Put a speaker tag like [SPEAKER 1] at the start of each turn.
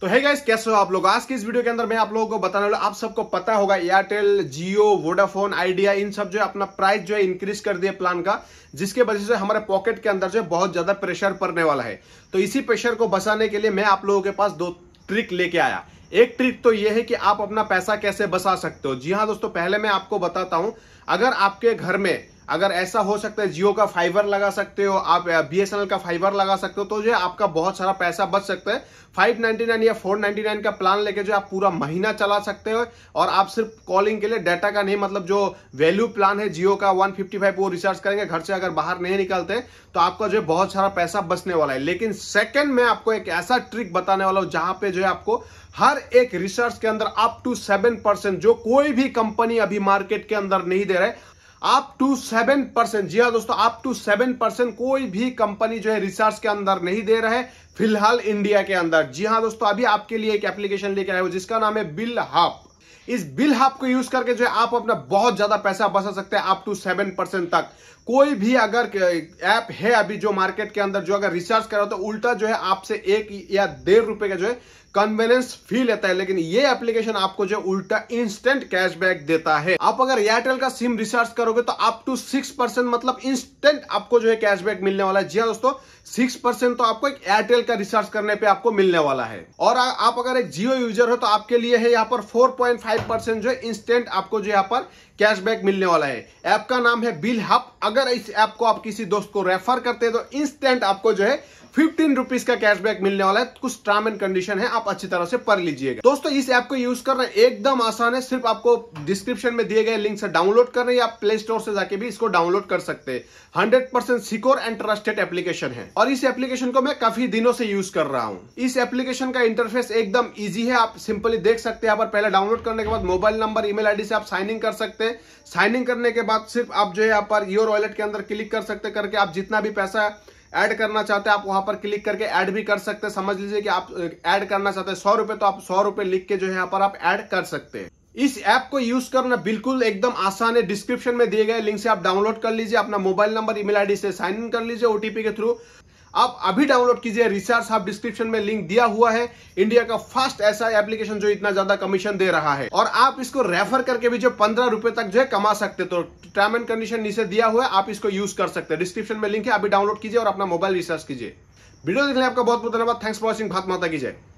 [SPEAKER 1] तो है गाइस कैसे हो आप लोग आज के इस वीडियो के अंदर मैं आप लोगों को बताने वाला आप सबको पता होगा एयरटेल जियो वोडाफोन आइडिया इन सब जो है अपना प्राइस जो है इंक्रीज कर दिया प्लान का जिसके वजह से हमारे पॉकेट के अंदर जो है बहुत ज्यादा प्रेशर पड़ने वाला है तो इसी प्रेशर को बचाने के लिए मैं आप लोगों के पास दो ट्रिक लेके आया एक ट्रिक तो ये है कि आप अपना पैसा कैसे बसा सकते हो जी हाँ दोस्तों पहले मैं आपको बताता हूं अगर आपके घर में अगर ऐसा हो सकता है जियो का फाइबर लगा सकते हो आप बी का फाइबर लगा सकते हो तो जो आपका बहुत सारा पैसा बच सकता है 599 या 499 का प्लान लेके जो आप पूरा महीना चला सकते हो और आप सिर्फ कॉलिंग के लिए डाटा का नहीं मतलब जो वैल्यू प्लान है जियो का 155 वो रिचार्ज करेंगे घर से अगर बाहर नहीं निकलते तो आपका जो है बहुत सारा पैसा बचने वाला है लेकिन सेकंड में आपको एक ऐसा ट्रिक बताने वाला हूँ जहां पे जो है आपको हर एक रिसर्च के अंदर अप टू सेवन परसेंट जो कोई भी कंपनी अभी मार्केट के अंदर नहीं दे रहे आप टू सेवन परसेंट जी हाँ दोस्तों आप टू सेवन परसेंट कोई भी कंपनी जो है रिसर्च के अंदर नहीं दे रहे फिलहाल इंडिया के अंदर जी हाँ दोस्तों अभी आपके लिए एक एप्लीकेशन लेकर आए हो जिसका नाम है बिल हाफ इस बिल हाफ को यूज करके जो है आप अपना बहुत ज्यादा पैसा बसा सकते हैं अप टू सेवन परसेंट तक कोई भी अगर ऐप है अभी जो मार्केट के अंदर जो अगर रिसर्च कर रहा हो तो उल्टा जो है आपसे एक या डेढ़ रुपए का जो है कन्वेनियंस फील लेता है लेकिन ये एप्लीकेशन आपको जो उल्टा इंस्टेंट कैशबैक देता है आप अगर एयरटेल का सिम रिचार्ज करोगे तो अप टू सिक्स परसेंट मतलब इंस्टेंट आपको जो है कैशबैक मिलने वाला है जी हाँ दोस्तों सिक्स परसेंट तो आपको एक एयरटेल का रिचार्ज करने पे आपको मिलने वाला है और आ, आप अगर एक जियो यूजर हो तो आपके लिए है यहाँ पर फोर पॉइंट फाइव परसेंट जो है इंस्टेंट आपको जो यहाँ पर कैशबैक मिलने वाला है ऐप का नाम है बिल हब अगर इस ऐप को आप किसी दोस्त को रेफर करते हैं तो इंस्टेंट आपको जो है फिफ्टीन रुपीज का कैशबैक मिलने वाला है कुछ टर्म एंड कंडीशन है आप अच्छी तरह से पढ़ लीजिएगा दोस्तों इस ऐप को यूज करना एकदम आसान है सिर्फ आपको डिस्क्रिप्शन में दिए गए लिंक से डाउनलोड करना या प्ले स्टोर से जाके भी इसको डाउनलोड कर सकते हैं hundred percent secure and trusted application है और इस एप्लीकेशन को मैं काफी दिनों से यूज कर रहा हूँ इस एप्लीकेशन का इंटरफेस एकदम ईजी है आप सिंपली देख सकते हैं यहाँ पर पहले डाउनलोड करने के बाद मोबाइल नंबर ईमेल आईडी से आप साइन इन कर सकते हैं साइन इन करने के बाद सिर्फ आप जो है यहाँ पर योर वॉलेट के अंदर क्लिक कर सकते करके आप जितना भी पैसा ऐड करना चाहते हैं आप वहां पर क्लिक करके ऐड भी कर सकते हैं समझ लीजिए कि आप ऐड करना चाहते हैं सौ रुपए तो आप सौ रुपए लिख के जो है यहाँ पर आप ऐड कर सकते हैं इस ऐप को यूज करना बिल्कुल एकदम आसान है डिस्क्रिप्शन में दिए गए लिंक से आप डाउनलोड कर लीजिए अपना मोबाइल नंबर ईमेल आईडी से साइन इन कर लीजिए ओटीपी के थ्रू आप अभी डाउनलोड कीजिए रिसर्च हब डिस्क्रिप्शन में लिंक दिया हुआ है इंडिया का फर्स्ट ऐसा एप्लीकेशन जो इतना ज्यादा कमीशन दे रहा है और आप इसको रेफर करके भी जो पंद्रह रुपए तक जो है कमा सकते तो टर्म एंड कंडीशन नीचे दिया हुआ है आप इसको यूज कर सकते हैं डिस्क्रिप्शन में लिंक है अभी डाउनलोड कीजिए और अपना मोबाइल रिसर्च कीजिए वीडियो देखने आपका बहुत बहुत धन्यवाद थैंक्स फॉर वॉचिंग भात माता की जय